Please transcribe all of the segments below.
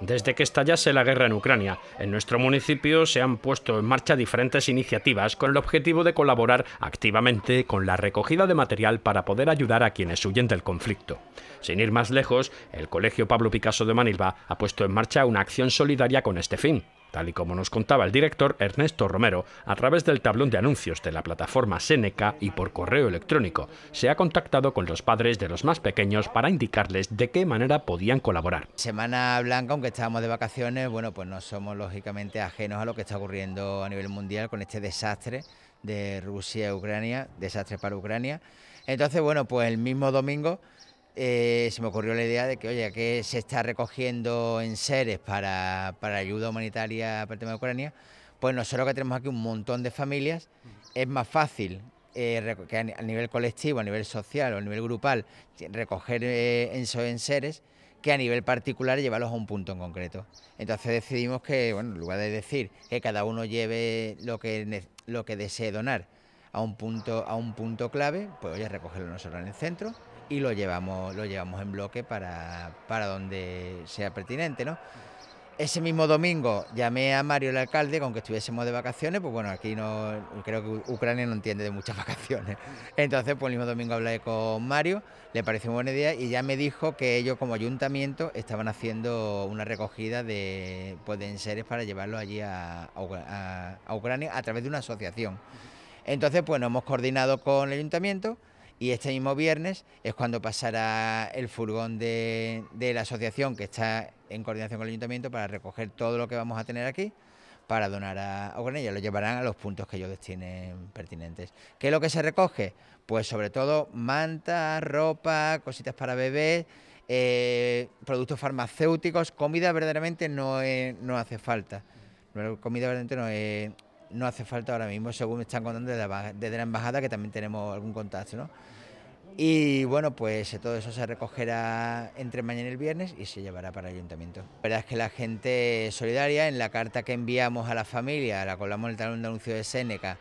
Desde que estallase la guerra en Ucrania, en nuestro municipio se han puesto en marcha diferentes iniciativas con el objetivo de colaborar activamente con la recogida de material para poder ayudar a quienes huyen del conflicto. Sin ir más lejos, el Colegio Pablo Picasso de Manilva ha puesto en marcha una acción solidaria con este fin tal y como nos contaba el director Ernesto Romero a través del tablón de anuncios de la plataforma Seneca y por correo electrónico. Se ha contactado con los padres de los más pequeños para indicarles de qué manera podían colaborar. Semana Blanca, aunque estábamos de vacaciones, bueno, pues no somos lógicamente ajenos a lo que está ocurriendo a nivel mundial con este desastre de Rusia-Ucrania, desastre para Ucrania. Entonces, bueno, pues el mismo domingo eh, se me ocurrió la idea de que, oye, que se está recogiendo en seres para, ayuda humanitaria para el tema de Ucrania, pues nosotros que tenemos aquí un montón de familias, es más fácil eh, que a nivel colectivo, a nivel social o a nivel grupal, recoger eh, en, seres que a nivel particular llevarlos a un punto en concreto. Entonces decidimos que, bueno, en lugar de decir que cada uno lleve lo que, lo que desee donar a un punto, a un punto clave, pues oye, recogerlo nosotros en el centro y lo llevamos, lo llevamos en bloque para, donde sea pertinente, ¿no? Ese mismo domingo llamé a Mario el alcalde con que estuviésemos de vacaciones, pues bueno, aquí no creo que Ucrania no entiende de muchas vacaciones. Entonces, pues el mismo domingo hablé con Mario, le pareció una buena idea y ya me dijo que ellos como ayuntamiento estaban haciendo una recogida de, pues, de enseres para llevarlos allí a, Ucrania a través de una asociación. Entonces, pues nos hemos coordinado con el ayuntamiento y este mismo viernes es cuando pasará el furgón de, la asociación que está en coordinación con el ayuntamiento para recoger todo lo que vamos a tener aquí para donar a ya Lo llevarán a los puntos que ellos destinen pertinentes. ¿Qué es lo que se recoge? Pues sobre todo mantas, ropa, cositas para bebés, eh, productos farmacéuticos, comida verdaderamente no, hace falta. Comida verdaderamente no, es no hace falta ahora mismo, según me están contando desde la, embajada, que también tenemos algún contacto. ¿no? Y bueno, pues eh, todo eso se recogerá entre mañana y el viernes y se llevará para el ayuntamiento. La verdad es que la gente solidaria, en la carta que enviamos a la familia, la colamos en el talón de anuncio de Seneca,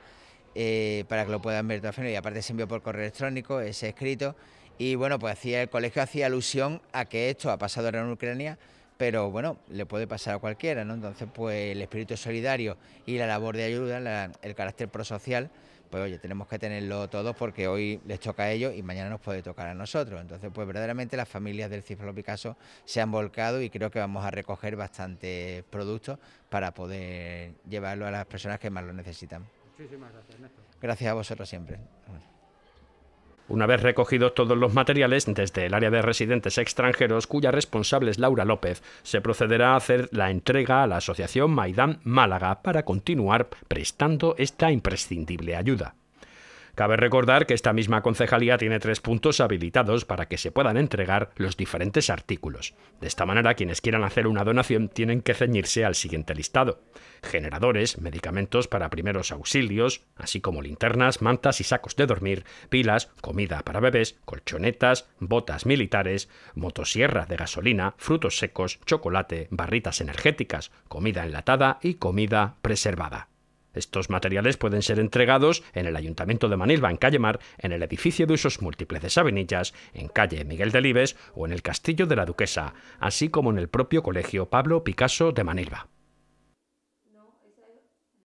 eh, para que lo puedan ver toda la y aparte se envió por correo electrónico ese escrito, y bueno, pues hacía, el colegio hacía alusión a que esto ha pasado en Ucrania, pero bueno, le puede pasar a cualquiera, ¿no? Entonces, pues el espíritu solidario y la labor de ayuda, el carácter prosocial, pues oye, tenemos que tenerlo todos porque hoy les toca a ellos y mañana nos puede tocar a nosotros. Entonces, pues verdaderamente las familias del Cifalo Picasso se han volcado y creo que vamos a recoger bastantes productos para poder llevarlo a las personas que más lo necesitan. Muchísimas gracias, Gracias a vosotros siempre. Una vez recogidos todos los materiales desde el área de residentes extranjeros, cuya responsable es Laura López, se procederá a hacer la entrega a la Asociación Maidán Málaga para continuar prestando esta imprescindible ayuda. Cabe recordar que esta misma concejalía tiene tres puntos habilitados para que se puedan entregar los diferentes artículos. De esta manera, quienes quieran hacer una donación tienen que ceñirse al siguiente listado. Generadores, medicamentos para primeros auxilios, así como linternas, mantas y sacos de dormir, pilas, comida para bebés, colchonetas, botas militares, motosierra de gasolina, frutos secos, chocolate, barritas energéticas, comida enlatada y comida preservada. Estos materiales pueden ser entregados en el Ayuntamiento de Manilva, en Calle Mar, en el edificio de usos múltiples de Sabinillas, en Calle Miguel de Libes o en el Castillo de la Duquesa, así como en el propio Colegio Pablo Picasso de Manilva.